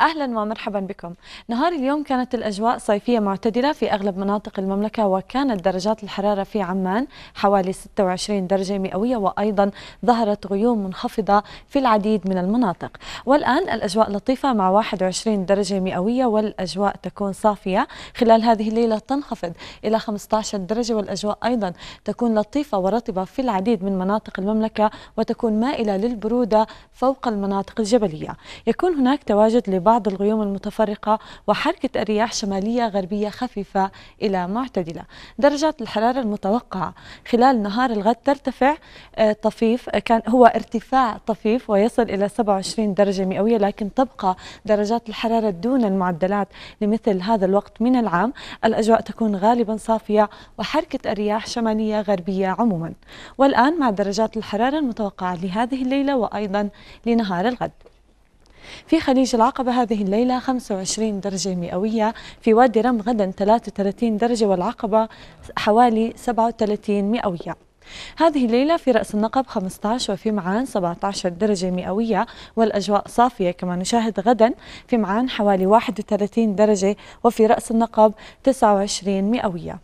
اهلا ومرحبا بكم. نهار اليوم كانت الاجواء صيفيه معتدله في اغلب مناطق المملكه وكانت درجات الحراره في عمان حوالي 26 درجه مئويه وايضا ظهرت غيوم منخفضه في العديد من المناطق. والان الاجواء لطيفه مع 21 درجه مئويه والاجواء تكون صافيه خلال هذه الليله تنخفض الى 15 درجه والاجواء ايضا تكون لطيفه ورطبه في العديد من مناطق المملكه وتكون مائله للبروده فوق المناطق الجبليه. يكون هناك تواجد بعض الغيوم المتفرقة وحركة الرياح شمالية غربية خفيفة إلى معتدلة درجات الحرارة المتوقعة خلال نهار الغد ترتفع آه، طفيف آه، كان هو ارتفاع طفيف ويصل إلى 27 درجة مئوية لكن تبقى درجات الحرارة دون المعدلات لمثل هذا الوقت من العام الأجواء تكون غالبا صافية وحركة الرياح شمالية غربية عموما والآن مع درجات الحرارة المتوقعة لهذه الليلة وأيضا لنهار الغد في خليج العقبة هذه الليلة 25 درجة مئوية في وادي رم غدا 33 درجة والعقبة حوالي 37 مئوية هذه الليلة في رأس النقب 15 وفي معان 17 درجة مئوية والأجواء صافية كما نشاهد غدا في معان حوالي 31 درجة وفي رأس النقب 29 مئوية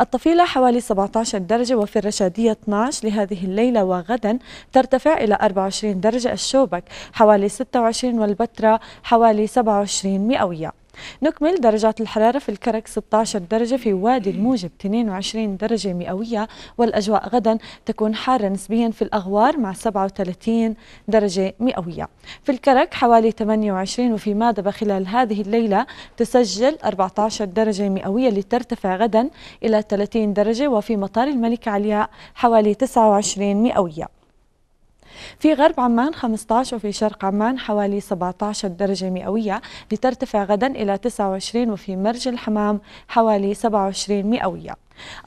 الطفيلة حوالي 17 درجة وفي الرشادية 12 لهذه الليلة وغدا ترتفع إلى 24 درجة الشوبك حوالي 26 والبتراء حوالي 27 مئوية نكمل درجات الحرارة في الكرك 16 درجة في وادي الموجب 22 درجة مئوية والأجواء غدا تكون حارة نسبيا في الأغوار مع 37 درجة مئوية في الكرك حوالي 28 وفي مادبة خلال هذه الليلة تسجل 14 درجة مئوية لترتفع غدا إلى 30 درجة وفي مطار الملك علياء حوالي 29 مئوية في غرب عمان 15 وفي شرق عمان حوالي 17 درجة مئوية لترتفع غدا إلى 29 وفي مرج الحمام حوالي 27 مئوية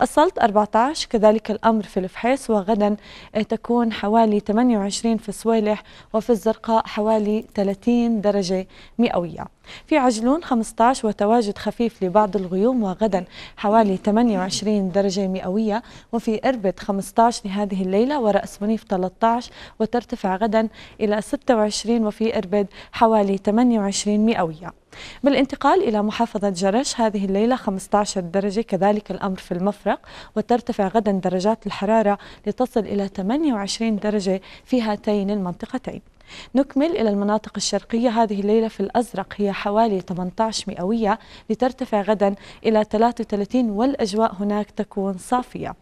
السلط 14 كذلك الأمر في الفحيص وغدا آه، تكون حوالي 28 في السويلح وفي الزرقاء حوالي 30 درجة مئوية في عجلون 15 وتواجد خفيف لبعض الغيوم وغدا حوالي 28 درجة مئوية وفي إربد 15 لهذه الليلة ورأس منيف 13 وترتفع غدا إلى 26 وفي إربد حوالي 28 مئوية بالانتقال إلى محافظة جرش هذه الليلة 15 درجة كذلك الأمر في المفرق وترتفع غدا درجات الحرارة لتصل إلى 28 درجة في هاتين المنطقتين نكمل إلى المناطق الشرقية هذه الليلة في الأزرق هي حوالي 18 مئوية لترتفع غدا إلى 33 والأجواء هناك تكون صافية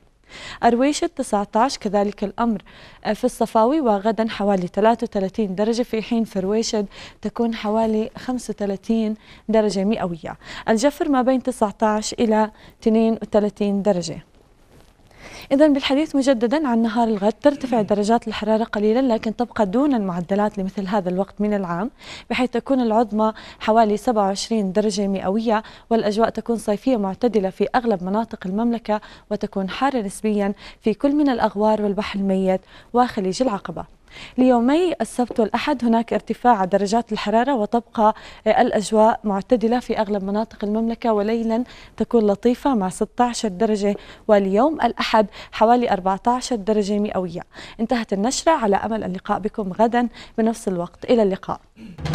أرويشة 19 كذلك الأمر آه، في الصفاوي وغدا حوالي 33 درجة في حين في رويشد تكون حوالي 35 درجة مئوية الجفر ما بين 19 إلى 32 درجة إذا بالحديث مجددا عن نهار الغد ترتفع درجات الحرارة قليلا لكن تبقى دون المعدلات لمثل هذا الوقت من العام بحيث تكون العظمى حوالي 27 درجة مئوية والأجواء تكون صيفية معتدلة في أغلب مناطق المملكة وتكون حارة نسبيا في كل من الأغوار والبحر الميت وخليج العقبة ليومي السبت والأحد هناك ارتفاع درجات الحرارة وتبقى آه، الأجواء معتدلة في أغلب مناطق المملكة وليلا تكون لطيفة مع 16 درجة واليوم الأحد حوالي 14 درجة مئوية انتهت النشرة على أمل اللقاء بكم غدا بنفس الوقت إلى اللقاء